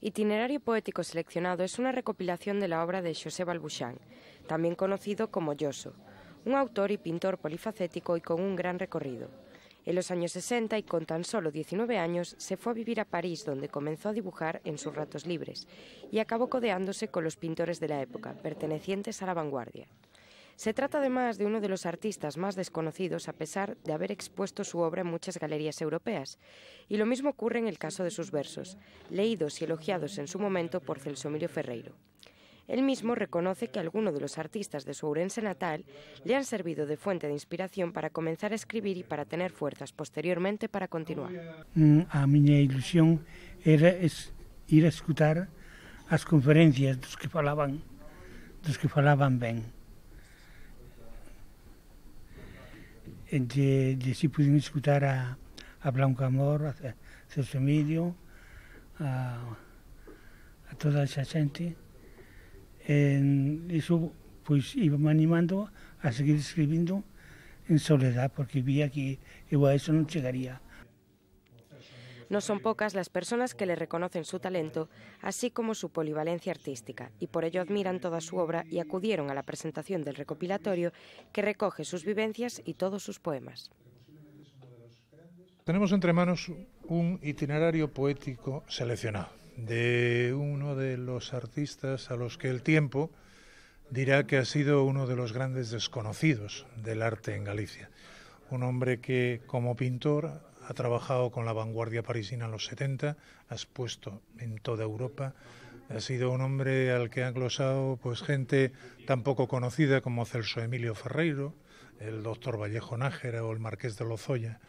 Itinerario poético seleccionado es una recopilación de la obra de José Balbuchán, también conocido como Yoso, un autor y pintor polifacético y con un gran recorrido. En los años 60 y con tan solo 19 años se fue a vivir a París donde comenzó a dibujar en sus ratos libres y acabó codeándose con los pintores de la época, pertenecientes a la vanguardia. Se trata además de uno de los artistas más desconocidos a pesar de haber expuesto su obra en muchas galerías europeas. Y lo mismo ocurre en el caso de sus versos, leídos y elogiados en su momento por Celso Ferreiro. Él mismo reconoce que algunos de los artistas de su Ourense natal le han servido de fuente de inspiración para comenzar a escribir y para tener fuerzas posteriormente para continuar. Mm, a mi ilusión era ir a escuchar las conferencias los que falaban, que falaban bien. de, de si pudimos escutar a, a Blanco Amor, a, Celso Emilio, a, a, toda esa xente. En eso pues pois, iba me animando a seguir escribiendo en soledad porque vi que igual eso no llegaría. No son pocas las personas que le reconocen su talento, así como su polivalencia artística, y por ello admiran toda su obra y acudieron a la presentación del recopilatorio que recoge sus vivencias y todos sus poemas. Tenemos entre manos un itinerario poético seleccionado de uno de los artistas a los que el tiempo dirá que ha sido uno de los grandes desconocidos del arte en Galicia. Un hombre que como pintor ha trabajado con la vanguardia parisina en los 70, ha expuesto en toda Europa. Ha sido un hombre al que han glosado pues, gente tan poco conocida como Celso Emilio Ferreiro, el doctor Vallejo Nájera o el marqués de Lozoya.